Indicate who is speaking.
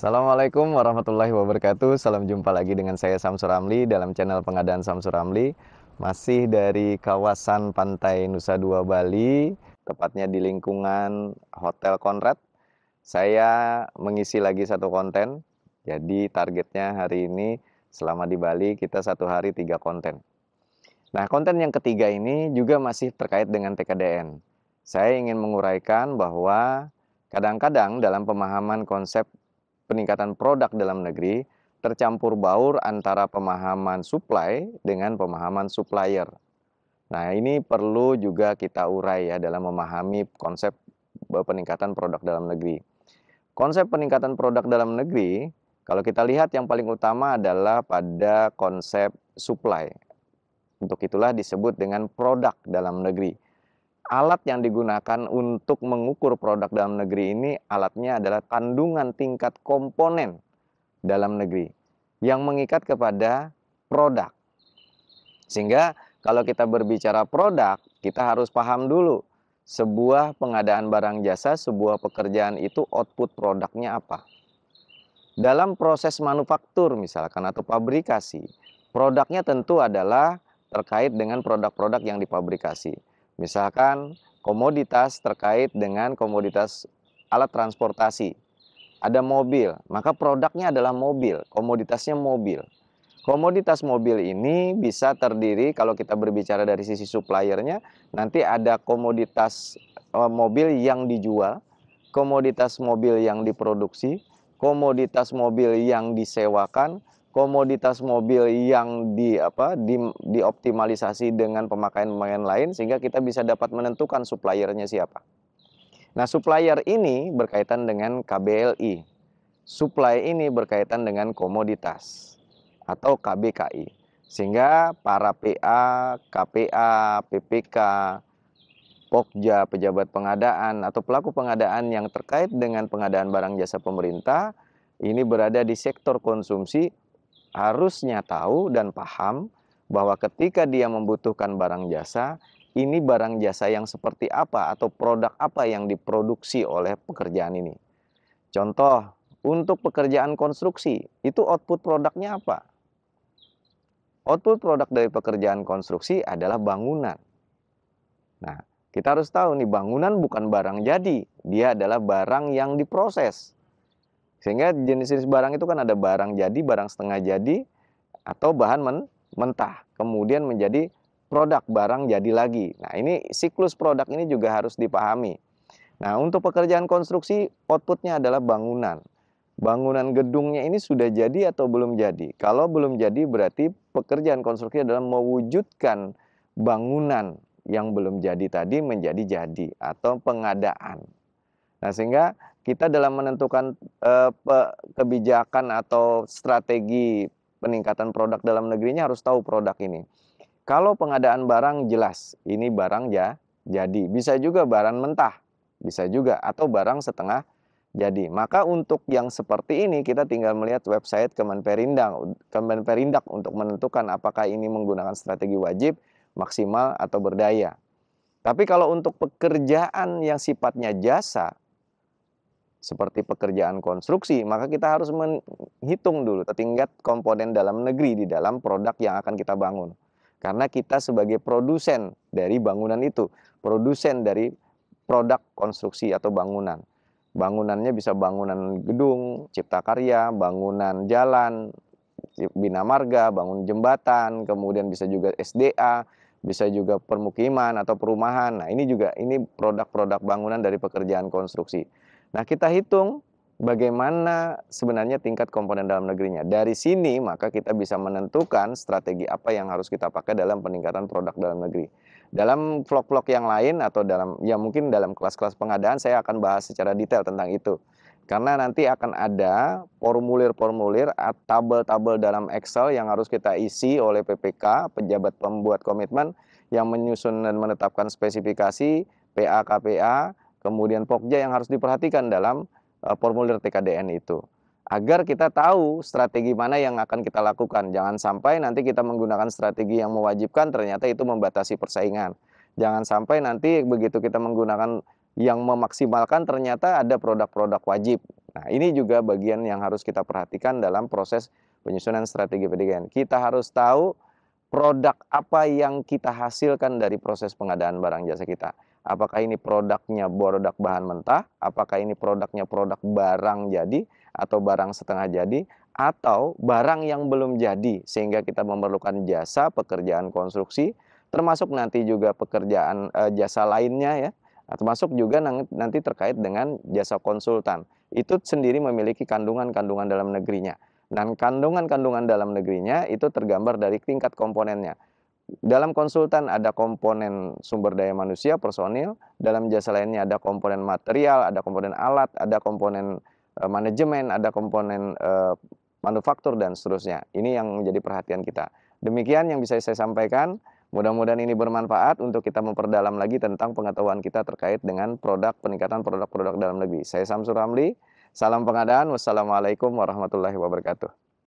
Speaker 1: Assalamualaikum warahmatullahi wabarakatuh. Salam jumpa lagi dengan saya Samsur Ramli dalam channel pengadaan Samsur Ramli. Masih dari kawasan Pantai Nusa Dua Bali, tepatnya di lingkungan Hotel Konrad. Saya mengisi lagi satu konten. Jadi targetnya hari ini selama di Bali kita satu hari tiga konten. Nah konten yang ketiga ini juga masih terkait dengan TKDN. Saya ingin menguraikan bahwa Kadang-kadang dalam pemahaman konsep peningkatan produk dalam negeri tercampur baur antara pemahaman supply dengan pemahaman supplier. Nah, ini perlu juga kita urai ya dalam memahami konsep peningkatan produk dalam negeri. Konsep peningkatan produk dalam negeri, kalau kita lihat yang paling utama adalah pada konsep supply. Untuk itulah disebut dengan produk dalam negeri alat yang digunakan untuk mengukur produk dalam negeri ini alatnya adalah kandungan tingkat komponen dalam negeri yang mengikat kepada produk. Sehingga kalau kita berbicara produk, kita harus paham dulu sebuah pengadaan barang jasa, sebuah pekerjaan itu output produknya apa. Dalam proses manufaktur misalkan atau pabrikasi, produknya tentu adalah terkait dengan produk-produk yang dipabrikasi Misalkan komoditas terkait dengan komoditas alat transportasi. Ada mobil, maka produknya adalah mobil, komoditasnya mobil. Komoditas mobil ini bisa terdiri kalau kita berbicara dari sisi suppliernya, nanti ada komoditas eh, mobil yang dijual, komoditas mobil yang diproduksi, komoditas mobil yang disewakan, komoditas mobil yang di apa di, dioptimalisasi dengan pemakaian-pemakaian lain sehingga kita bisa dapat menentukan suppliernya siapa. Nah, supplier ini berkaitan dengan KBLI. Supply ini berkaitan dengan komoditas atau KBKI. Sehingga para PA, KPA, PPK, Pokja, pejabat pengadaan atau pelaku pengadaan yang terkait dengan pengadaan barang jasa pemerintah ini berada di sektor konsumsi harusnya tahu dan paham bahwa ketika dia membutuhkan barang jasa, ini barang jasa yang seperti apa atau produk apa yang diproduksi oleh pekerjaan ini. Contoh, untuk pekerjaan konstruksi, itu output produknya apa? Output produk dari pekerjaan konstruksi adalah bangunan. Nah, kita harus tahu nih bangunan bukan barang jadi, dia adalah barang yang diproses. Sehingga jenis-jenis barang itu kan ada barang jadi, barang setengah jadi, atau bahan men mentah. Kemudian menjadi produk barang jadi lagi. Nah ini siklus produk ini juga harus dipahami. Nah untuk pekerjaan konstruksi outputnya adalah bangunan. Bangunan gedungnya ini sudah jadi atau belum jadi? Kalau belum jadi berarti pekerjaan konstruksi adalah mewujudkan bangunan yang belum jadi tadi menjadi jadi atau pengadaan. Nah sehingga kita dalam menentukan uh, kebijakan atau strategi peningkatan produk dalam negerinya harus tahu produk ini. Kalau pengadaan barang jelas, ini barang ya jadi. Bisa juga barang mentah, bisa juga atau barang setengah jadi. Maka untuk yang seperti ini kita tinggal melihat website Kemenperindang, Kemenperindak untuk menentukan apakah ini menggunakan strategi wajib, maksimal atau berdaya. Tapi kalau untuk pekerjaan yang sifatnya jasa, seperti pekerjaan konstruksi, maka kita harus menghitung dulu tingkat komponen dalam negeri di dalam produk yang akan kita bangun. Karena kita sebagai produsen dari bangunan itu, produsen dari produk konstruksi atau bangunan. Bangunannya bisa bangunan gedung, cipta karya, bangunan jalan, bina marga, bangun jembatan, kemudian bisa juga SDA, bisa juga permukiman atau perumahan. Nah, ini juga ini produk-produk bangunan dari pekerjaan konstruksi. Nah, kita hitung bagaimana sebenarnya tingkat komponen dalam negerinya. Dari sini maka kita bisa menentukan strategi apa yang harus kita pakai dalam peningkatan produk dalam negeri. Dalam vlog-vlog yang lain atau dalam ya mungkin dalam kelas-kelas pengadaan saya akan bahas secara detail tentang itu. Karena nanti akan ada formulir-formulir, atau tabel-tabel dalam Excel yang harus kita isi oleh PPK, pejabat pembuat komitmen, yang menyusun dan menetapkan spesifikasi, PA, KPA, kemudian pokja yang harus diperhatikan dalam eh, formulir TKDN itu agar kita tahu strategi mana yang akan kita lakukan. Jangan sampai nanti kita menggunakan strategi yang mewajibkan ternyata itu membatasi persaingan. Jangan sampai nanti begitu kita menggunakan yang memaksimalkan ternyata ada produk-produk wajib. Nah, ini juga bagian yang harus kita perhatikan dalam proses penyusunan strategi PDKN. Kita harus tahu produk apa yang kita hasilkan dari proses pengadaan barang jasa kita. Apakah ini produknya produk bahan mentah, apakah ini produknya produk barang jadi atau barang setengah jadi atau barang yang belum jadi sehingga kita memerlukan jasa pekerjaan konstruksi termasuk nanti juga pekerjaan e, jasa lainnya ya termasuk juga nanti terkait dengan jasa konsultan. Itu sendiri memiliki kandungan-kandungan dalam negerinya. Dan kandungan-kandungan dalam negerinya itu tergambar dari tingkat komponennya dalam konsultan ada komponen sumber daya manusia, personil, dalam jasa lainnya ada komponen material, ada komponen alat, ada komponen e, manajemen, ada komponen e, manufaktur dan seterusnya. Ini yang menjadi perhatian kita. Demikian yang bisa saya sampaikan. Mudah-mudahan ini bermanfaat untuk kita memperdalam lagi tentang pengetahuan kita terkait dengan produk peningkatan produk-produk dalam negeri. Saya Samsur Ramli, salam pengadaan, wassalamualaikum warahmatullahi wabarakatuh.